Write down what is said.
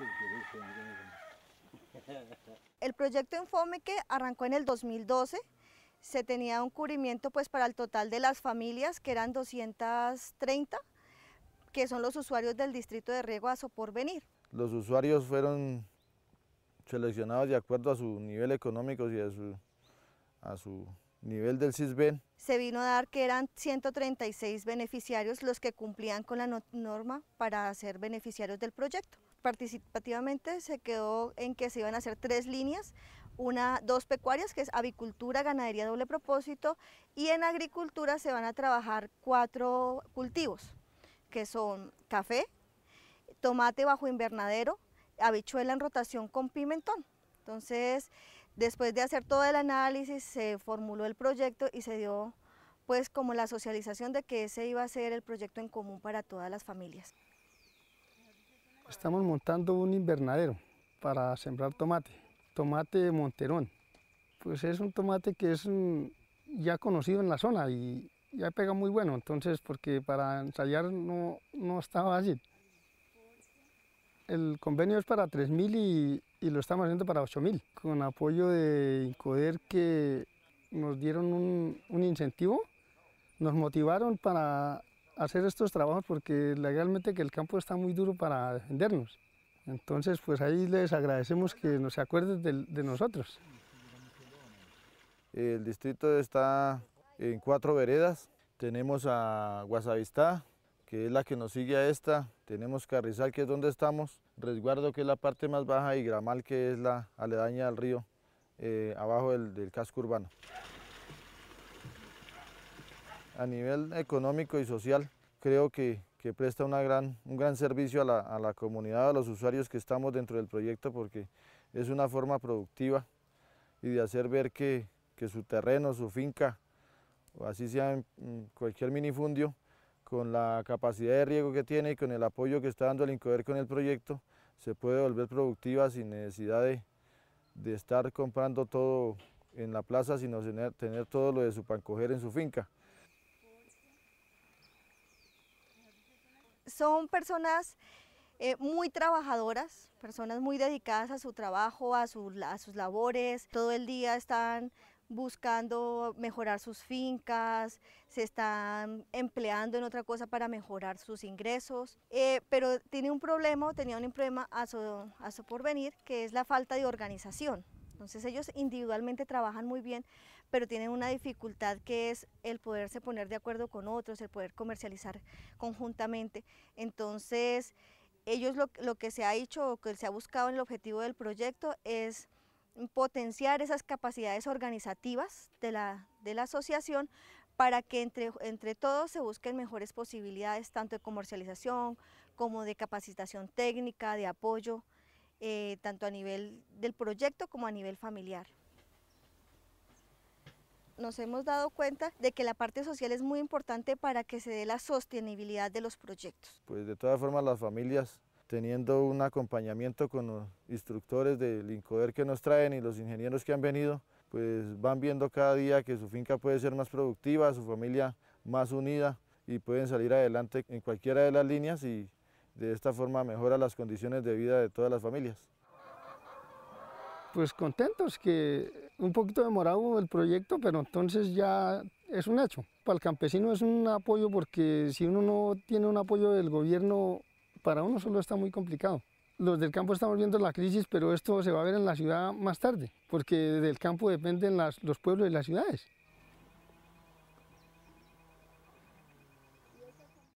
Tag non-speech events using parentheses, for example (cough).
(laughs) El proyecto que arrancó en el 2012. Se tenía un cubrimiento pues, para el total de las familias, que eran 230, que son los usuarios del distrito de riego a por porvenir Los usuarios fueron seleccionados de acuerdo a su nivel económico y a su, nivel del CISBEN. Se vino a dar que eran 136 beneficiarios los que cumplían con la norma para ser beneficiarios del proyecto participativamente se quedó en que se iban a hacer tres líneas, una, dos pecuarias, que es avicultura, ganadería doble propósito, y en agricultura se van a trabajar cuatro cultivos, que son café, tomate bajo invernadero, habichuela en rotación con pimentón. Entonces, después de hacer todo el análisis, se formuló el proyecto y se dio pues como la socialización de que ese iba a ser el proyecto en común para todas las familias. Estamos montando un invernadero para sembrar tomate, tomate monterón. Pues es un tomate que es mm, ya conocido en la zona y ya pega muy bueno, entonces porque para ensayar no, no está fácil. El convenio es para 3.000 y, lo estamos haciendo para 8.000, con apoyo de Incoder que nos dieron un, un incentivo, nos motivaron para hacer estos trabajos porque legalmente que el campo está muy duro para defendernos. Entonces, pues ahí les agradecemos que nos acuerden de, nosotros. El distrito está en cuatro veredas. Tenemos a Guasavistá, que es la que nos sigue a esta. Tenemos Carrizal, que es donde estamos. Resguardo, que es la parte más baja, y Gramal, que es la aledaña al río, eh, abajo del casco urbano a nivel económico y social, creo que, presta una un gran servicio a la, comunidad, a los usuarios que estamos dentro del proyecto, porque es una forma productiva y de hacer ver que, su terreno, su finca, o así sea cualquier minifundio, con la capacidad de riego que tiene y con el apoyo que está dando el INCODER con el proyecto, se puede volver productiva sin necesidad de, estar comprando todo en la plaza, sino tener, tener todo lo de su pancoger en su finca. son personas eh, muy trabajadoras, personas muy dedicadas a su trabajo, a, sus labores, todo el día están buscando mejorar sus fincas, se están empleando en otra cosa para mejorar sus ingresos, eh, pero tiene un problema, tenía un problema a su porvenir, que es la falta de organización. Entonces ellos individualmente trabajan muy bien, pero tienen una dificultad que es el poderse poner de acuerdo con otros, el poder comercializar conjuntamente. Entonces ellos lo, que se ha hecho o que se ha buscado en el objetivo del proyecto es potenciar esas capacidades organizativas de la, asociación para que entre, entre todos se busquen mejores posibilidades tanto de comercialización como de capacitación técnica, de apoyo eh, tanto a nivel del proyecto como a nivel familiar. Nos hemos dado cuenta de que la parte social es muy importante para que se dé la sostenibilidad de los proyectos. Pues de todas formas las familias teniendo un acompañamiento con los instructores del INCODER que nos traen y los ingenieros que han venido, pues van viendo cada día que su finca puede ser más productiva, su familia más unida y pueden salir adelante en cualquiera de las líneas y de esta forma mejora las condiciones de vida de todas las familias. Pues contentos que un poquito demorado el proyecto, pero entonces ya es un hecho. Para el campesino es un apoyo porque si uno no tiene un apoyo del gobierno, para uno solo está muy complicado los del campo estamos viendo la crisis, pero esto se va a ver en la ciudad más tarde, porque del campo dependen los pueblos y las ciudades.